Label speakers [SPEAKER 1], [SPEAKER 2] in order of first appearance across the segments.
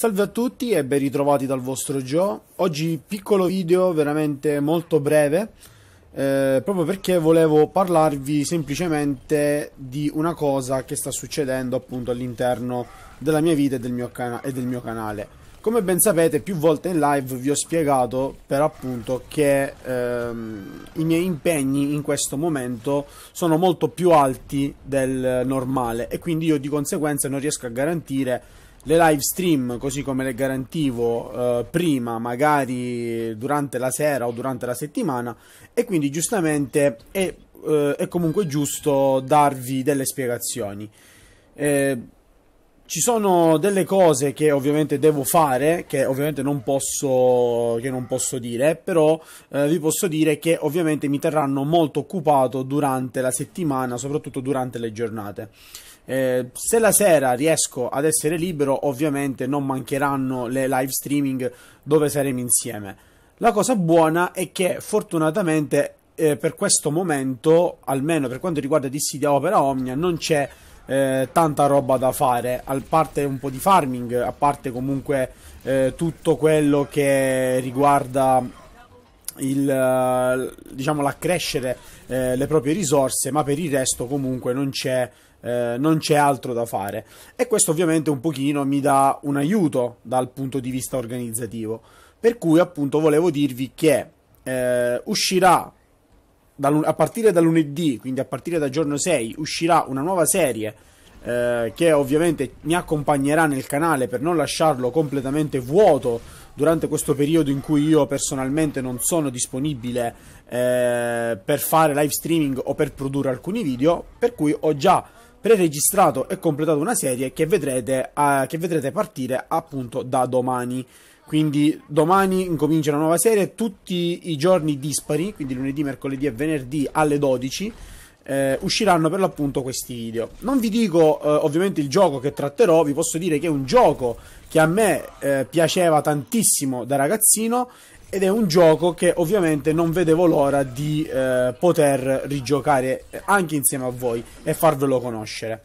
[SPEAKER 1] Salve a tutti e ben ritrovati dal vostro Joe. Oggi piccolo video veramente molto breve, eh, proprio perché volevo parlarvi semplicemente di una cosa che sta succedendo appunto all'interno della mia vita e del mio, e del mio canale. Come ben sapete, più volte in live vi ho spiegato per appunto che ehm, i miei impegni in questo momento sono molto più alti del normale e quindi io di conseguenza non riesco a garantire le live stream, così come le garantivo eh, prima, magari durante la sera o durante la settimana, e quindi giustamente è, eh, è comunque giusto darvi delle spiegazioni. Eh, ci sono delle cose che ovviamente devo fare, che ovviamente non posso, che non posso dire, però eh, vi posso dire che ovviamente mi terranno molto occupato durante la settimana, soprattutto durante le giornate. Eh, se la sera riesco ad essere libero, ovviamente non mancheranno le live streaming dove saremo insieme. La cosa buona è che fortunatamente eh, per questo momento, almeno per quanto riguarda Dissidia Opera Omnia, non c'è eh, tanta roba da fare, a parte un po' di farming, a parte comunque eh, tutto quello che riguarda il, eh, diciamo, l'accrescere eh, le proprie risorse, ma per il resto comunque non c'è, eh, non c'è altro da fare. E questo ovviamente un pochino mi dà un aiuto dal punto di vista organizzativo. Per cui appunto volevo dirvi che eh, uscirà da, a partire da lunedì, quindi a partire da giorno 6, uscirà una nuova serie eh, che ovviamente mi accompagnerà nel canale per non lasciarlo completamente vuoto durante questo periodo in cui io personalmente non sono disponibile eh, per fare live streaming o per produrre alcuni video, per cui ho già preregistrato e completato una serie che vedrete, eh, che vedrete partire appunto da domani. Quindi domani incomincia una nuova serie tutti i giorni dispari, quindi lunedì, mercoledì e venerdì alle 12 eh, usciranno per l'appunto questi video. Non vi dico eh, ovviamente il gioco che tratterò, vi posso dire che è un gioco che a me eh, piaceva tantissimo da ragazzino ed è un gioco che ovviamente non vedevo l'ora di eh, poter rigiocare eh, anche insieme a voi e farvelo conoscere.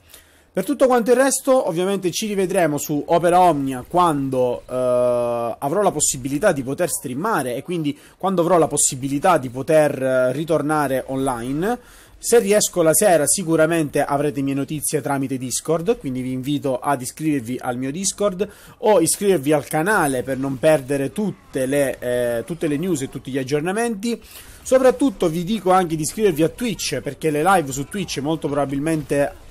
[SPEAKER 1] Per tutto quanto il resto, ovviamente ci rivedremo su Opera Omnia quando eh, avrò la possibilità di poter streamare e quindi quando avrò la possibilità di poter eh, ritornare online. Se riesco la sera sicuramente avrete mie notizie tramite Discord, quindi vi invito ad iscrivervi al mio Discord o iscrivervi al canale per non perdere tutte le, eh, tutte le news e tutti gli aggiornamenti. Soprattutto vi dico anche di iscrivervi a Twitch perché le live su Twitch molto probabilmente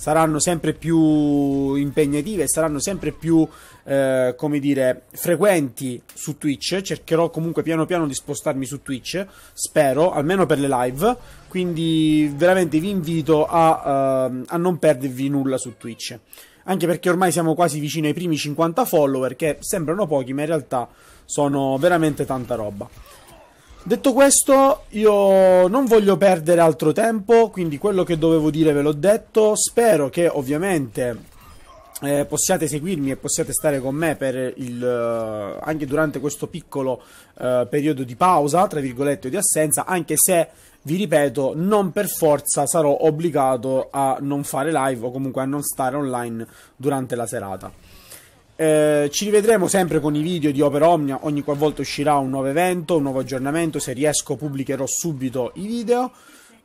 [SPEAKER 1] saranno sempre più impegnative, saranno sempre più, eh, come dire, frequenti su Twitch. Cercherò comunque piano piano di spostarmi su Twitch, spero, almeno per le live. Quindi veramente vi invito a, uh, a non perdervi nulla su Twitch. Anche perché ormai siamo quasi vicini ai primi 50 follower, che sembrano pochi, ma in realtà sono veramente tanta roba. Detto questo, io non voglio perdere altro tempo, quindi quello che dovevo dire ve l'ho detto. Spero che ovviamente eh, possiate seguirmi e possiate stare con me il, eh, anche durante questo piccolo eh, periodo di pausa, tra virgolette, o di assenza, anche se vi ripeto, non per forza sarò obbligato a non fare live o comunque a non stare online durante la serata. Eh, ci rivedremo sempre con i video di Opera Omnia ogni qualvolta uscirà un nuovo evento, un nuovo aggiornamento. Se riesco, pubblicherò subito i video.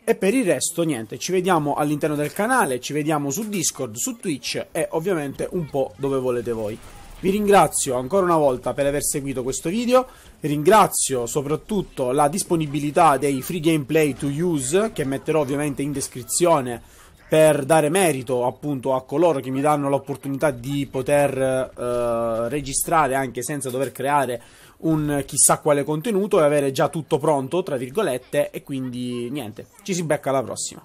[SPEAKER 1] E per il resto, niente, ci vediamo all'interno del canale, ci vediamo su Discord, su Twitch e ovviamente un po' dove volete voi. Vi ringrazio ancora una volta per aver seguito questo video, ringrazio soprattutto la disponibilità dei free gameplay to use che metterò ovviamente in descrizione per dare merito appunto a coloro che mi danno l'opportunità di poter eh, registrare anche senza dover creare un chissà quale contenuto e avere già tutto pronto, tra virgolette, e quindi niente, ci si becca alla prossima.